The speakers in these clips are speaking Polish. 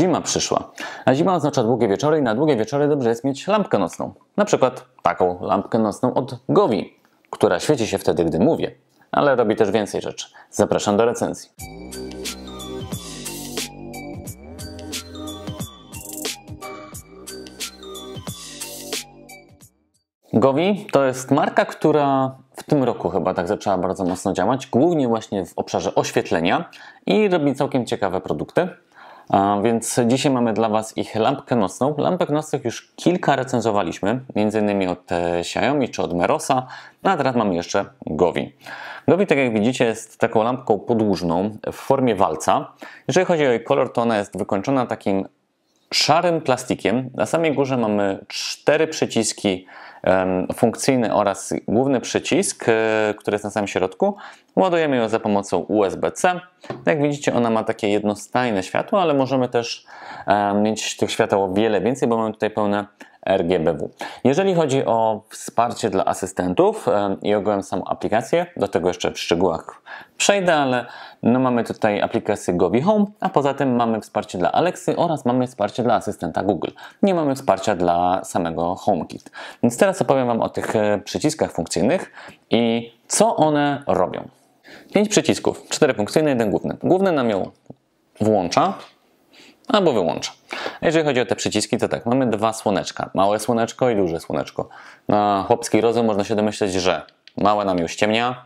zima przyszła. A zima oznacza długie wieczory i na długie wieczory dobrze jest mieć lampkę nocną. Na przykład taką lampkę nocną od Gowi, która świeci się wtedy, gdy mówię, ale robi też więcej rzeczy. Zapraszam do recenzji. Gowi to jest marka, która w tym roku chyba tak zaczęła bardzo mocno działać, głównie właśnie w obszarze oświetlenia i robi całkiem ciekawe produkty. Więc dzisiaj mamy dla Was ich lampkę nocną. Lampek nocnych już kilka recenzowaliśmy, m.in. od e, Xiaomi czy od Merosa, no a teraz mamy jeszcze Govi. Govi, tak jak widzicie, jest taką lampką podłużną w formie walca. Jeżeli chodzi o jej kolor, to ona jest wykończona takim szarym plastikiem. Na samej górze mamy cztery przyciski funkcyjne oraz główny przycisk, e, który jest na samym środku. Ładujemy ją za pomocą USB-C. Jak widzicie, ona ma takie jednostajne światło, ale możemy też mieć tych świateł o wiele więcej, bo mamy tutaj pełne RGBW. Jeżeli chodzi o wsparcie dla asystentów e, i ogółem samą aplikację, do tego jeszcze w szczegółach przejdę, ale no mamy tutaj aplikację Gobi Home, a poza tym mamy wsparcie dla Alexy oraz mamy wsparcie dla asystenta Google. Nie mamy wsparcia dla samego HomeKit. Więc teraz opowiem Wam o tych e, przyciskach funkcyjnych i co one robią. Pięć przycisków, cztery funkcyjne, jeden główny. Główny nam ją włącza, albo wyłącza. Jeżeli chodzi o te przyciski, to tak, mamy dwa słoneczka, małe słoneczko i duże słoneczko. Na chłopski rozum można się domyśleć, że małe nam już ciemnia,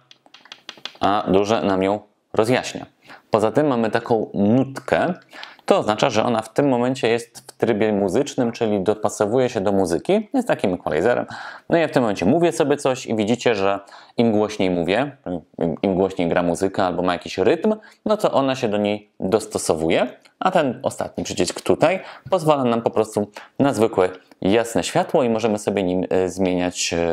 a duże nam ją rozjaśnia. Poza tym mamy taką nutkę, to oznacza, że ona w tym momencie jest w trybie muzycznym, czyli dopasowuje się do muzyki, jest takim equalizerem. No i ja w tym momencie mówię sobie coś i widzicie, że im głośniej mówię, im głośniej gra muzyka albo ma jakiś rytm, no to ona się do niej dostosowuje, a ten ostatni przycisk tutaj pozwala nam po prostu na zwykłe jasne światło i możemy sobie nim e, zmieniać e,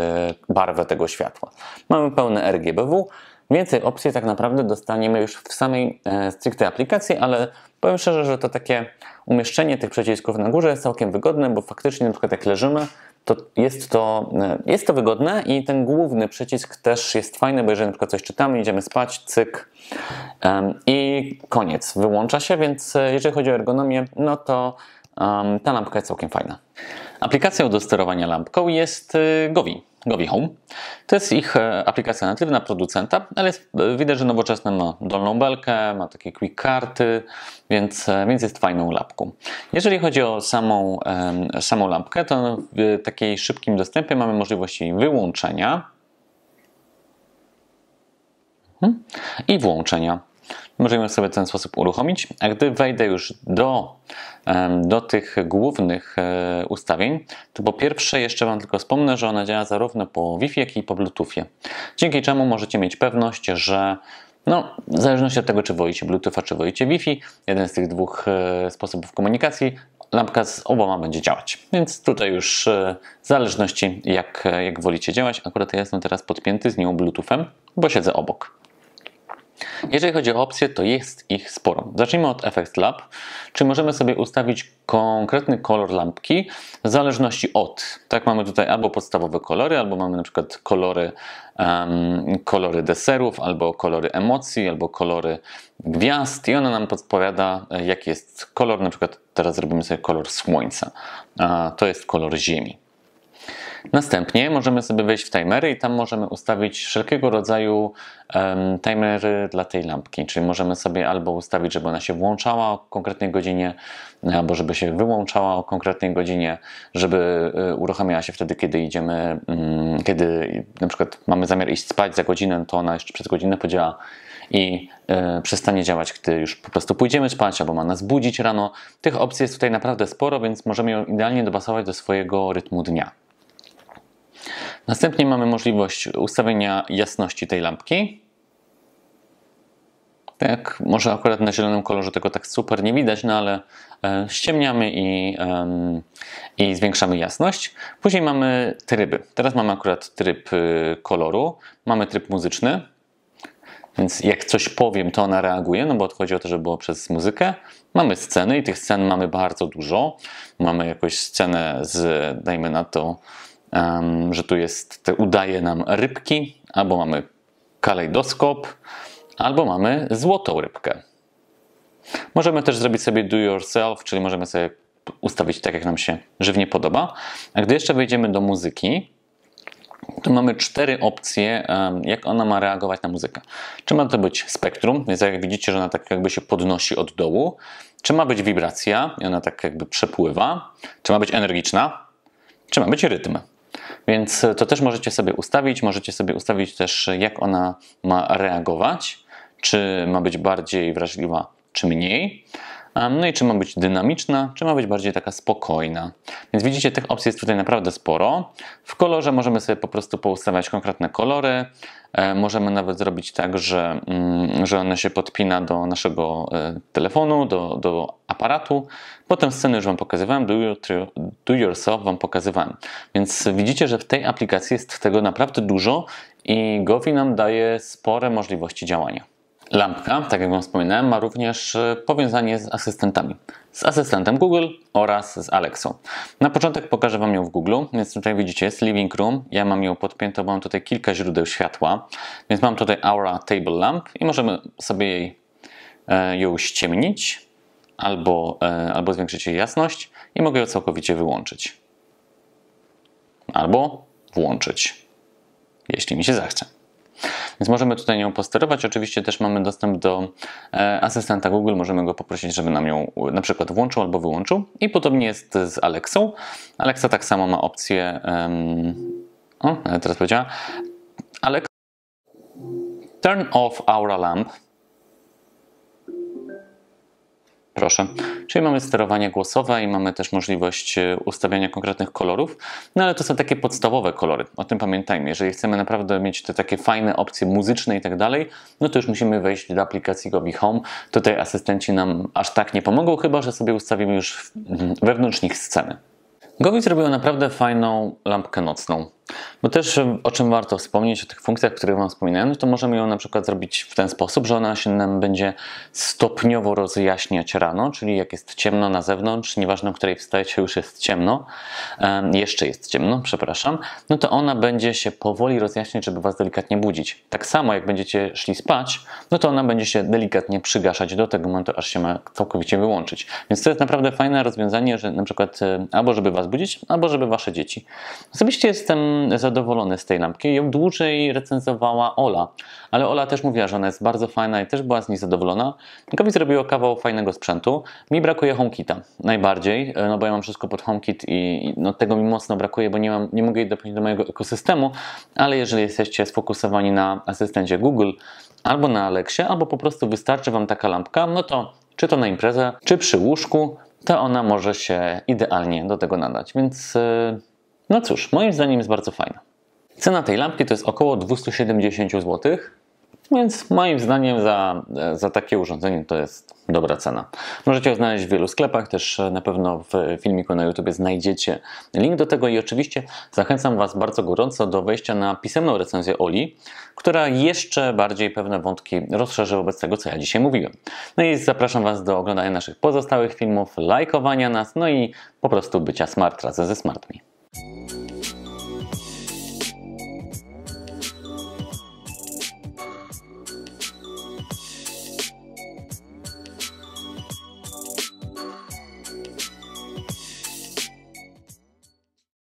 barwę tego światła. Mamy pełne RGBW, Więcej opcji tak naprawdę dostaniemy już w samej e, stricte aplikacji, ale powiem szczerze, że to takie umieszczenie tych przycisków na górze jest całkiem wygodne, bo faktycznie na przykład jak leżymy, to jest to, e, jest to wygodne i ten główny przycisk też jest fajny, bo jeżeli na przykład coś czytamy, idziemy spać, cyk e, i koniec, wyłącza się, więc e, jeżeli chodzi o ergonomię, no to ta lampka jest całkiem fajna. Aplikacją do sterowania lampką jest e, Gowi. Govi Home. To jest ich e, aplikacja natywna producenta, ale jest, e, widać, że nowoczesna ma dolną belkę, ma takie quick karty, więc, e, więc jest fajną lampką. Jeżeli chodzi o samą, samą lampkę, to w takiej szybkim dostępie mamy możliwość jej wyłączenia mhm. i włączenia. Możemy sobie w ten sposób uruchomić. A gdy wejdę już do, do tych głównych e, ustawień, to po pierwsze jeszcze Wam tylko wspomnę, że ona działa zarówno po Wi-Fi, jak i po Bluetoothie. Dzięki czemu możecie mieć pewność, że no, w zależności od tego, czy wolicie Bluetootha, czy wolicie Wi-Fi, jeden z tych dwóch e, sposobów komunikacji, lampka z oboma będzie działać. Więc tutaj już e, w zależności jak, jak wolicie działać, akurat ja jestem teraz podpięty z nią Bluetoothem, bo siedzę obok. Jeżeli chodzi o opcje, to jest ich sporo. Zacznijmy od Effect Lab, czy możemy sobie ustawić konkretny kolor lampki w zależności od. Tak mamy tutaj albo podstawowe kolory, albo mamy na przykład kolory, um, kolory deserów, albo kolory emocji, albo kolory gwiazd i ona nam podpowiada e, jaki jest kolor, na przykład teraz zrobimy sobie kolor słońca. To jest kolor ziemi. Następnie możemy sobie wejść w timery i tam możemy ustawić wszelkiego rodzaju um, timery dla tej lampki, czyli możemy sobie albo ustawić, żeby ona się włączała o konkretnej godzinie, albo żeby się wyłączała o konkretnej godzinie, żeby e, uruchamiała się wtedy, kiedy idziemy, um, kiedy na przykład mamy zamiar iść spać za godzinę, to ona jeszcze przez godzinę podziała i y, przestanie działać, gdy już po prostu pójdziemy spać albo ma nas budzić rano. Tych opcji jest tutaj naprawdę sporo, więc możemy ją idealnie dopasować do swojego rytmu dnia. Następnie mamy możliwość ustawienia jasności tej lampki. Tak, może akurat na zielonym kolorze tego tak super nie widać, no ale e, ściemniamy i, i zwiększamy jasność. Później mamy tryby. Teraz mamy akurat tryb y, koloru, mamy tryb muzyczny, więc jak coś powiem, to ona reaguje, no bo chodzi o to, żeby było przez muzykę. Mamy sceny i tych scen mamy bardzo dużo. Mamy jakąś scenę z, dajmy na to, że tu jest, te udaje nam rybki, albo mamy kalejdoskop, albo mamy złotą rybkę. Możemy też zrobić sobie do yourself, czyli możemy sobie ustawić tak, jak nam się żywnie podoba. A gdy jeszcze wejdziemy do muzyki, tu mamy cztery opcje, jak ona ma reagować na muzykę. Czy ma to być spektrum, więc jak widzicie, że ona tak jakby się podnosi od dołu. Czy ma być wibracja i ona tak jakby przepływa. Czy ma być energiczna. Czy ma być rytm. Więc e, to też możecie sobie ustawić. Możecie sobie ustawić też, jak ona ma reagować, czy ma być bardziej wrażliwa, czy mniej. No i czy ma być dynamiczna, czy ma być bardziej taka spokojna. Więc widzicie, tych opcji jest tutaj naprawdę sporo. W kolorze możemy sobie po prostu poustawiać konkretne kolory. E, możemy nawet zrobić tak, że, mm, że ona się podpina do naszego e, telefonu, do, do aparatu. Potem sceny już Wam pokazywałem, do, your, do yourself Wam pokazywałem. Więc widzicie, że w tej aplikacji jest tego naprawdę dużo i Govi nam daje spore możliwości działania. Lampka, tak jak Wam wspominałem, ma również e, powiązanie z asystentami. Z asystentem Google oraz z Alexą. Na początek pokażę Wam ją w Google, więc tutaj widzicie jest Living Room. Ja mam ją podpiętą, mam tutaj kilka źródeł światła, więc mam tutaj Aura Table Lamp i możemy sobie jej, e, ją ściemnić albo, e, albo zwiększyć jej jasność i mogę ją całkowicie wyłączyć. Albo włączyć, jeśli mi się zachce. Więc możemy tutaj nią posterować. Oczywiście też mamy dostęp do e, asystenta Google. Możemy go poprosić, żeby nam ją na przykład włączył albo wyłączył. I podobnie jest z Alexą. Alexa tak samo ma opcję. Um, o, teraz powiedziała. Alexa, turn off our lamp. Proszę. Czyli mamy sterowanie głosowe i mamy też możliwość e, ustawiania konkretnych kolorów, no ale to są takie podstawowe kolory. O tym pamiętajmy. Jeżeli chcemy naprawdę mieć te takie fajne opcje muzyczne i tak dalej, no to już musimy wejść do aplikacji Gobi Home. Tutaj asystenci nam aż tak nie pomogą, chyba że sobie ustawimy już wewnątrz nich sceny. Gobi zrobiła naprawdę fajną lampkę nocną. Bo też o czym warto wspomnieć, o tych funkcjach, które Wam wspominałem, no to możemy ją na przykład zrobić w ten sposób, że ona się nam będzie stopniowo rozjaśniać rano, czyli jak jest ciemno na zewnątrz, nieważne w której wstajecie, już jest ciemno, jeszcze jest ciemno, przepraszam, no to ona będzie się powoli rozjaśniać, żeby Was delikatnie budzić. Tak samo jak będziecie szli spać, no to ona będzie się delikatnie przygaszać do tego momentu, aż się ma całkowicie wyłączyć. Więc to jest naprawdę fajne rozwiązanie, że na przykład albo żeby Was budzić, albo żeby Wasze dzieci. Osobiście jestem zadowolony z tej lampki. Ją dłużej recenzowała Ola, ale Ola też mówiła, że ona jest bardzo fajna i też była z niej zadowolona. mi zrobiła kawał fajnego sprzętu. Mi brakuje HomeKita najbardziej, e, no bo ja mam wszystko pod HomeKit i no tego mi mocno brakuje, bo nie, mam, nie mogę jej dopiąć do mojego ekosystemu, ale jeżeli jesteście sfokusowani na asystencie Google albo na Alexie, albo po prostu wystarczy Wam taka lampka, no to czy to na imprezę, czy przy łóżku, to ona może się idealnie do tego nadać. Więc... Yy no cóż, moim zdaniem jest bardzo fajna. Cena tej lampki to jest około 270 zł, więc moim zdaniem za, za takie urządzenie to jest dobra cena. Możecie ją znaleźć w wielu sklepach, też e, na pewno w e, filmiku na YouTube znajdziecie link do tego i oczywiście zachęcam Was bardzo gorąco do wejścia na pisemną recenzję Oli, która jeszcze bardziej pewne wątki rozszerzy wobec tego, co ja dzisiaj mówiłem. No i zapraszam Was do oglądania naszych pozostałych filmów, lajkowania nas, no i po prostu bycia smart razem ze smartmi.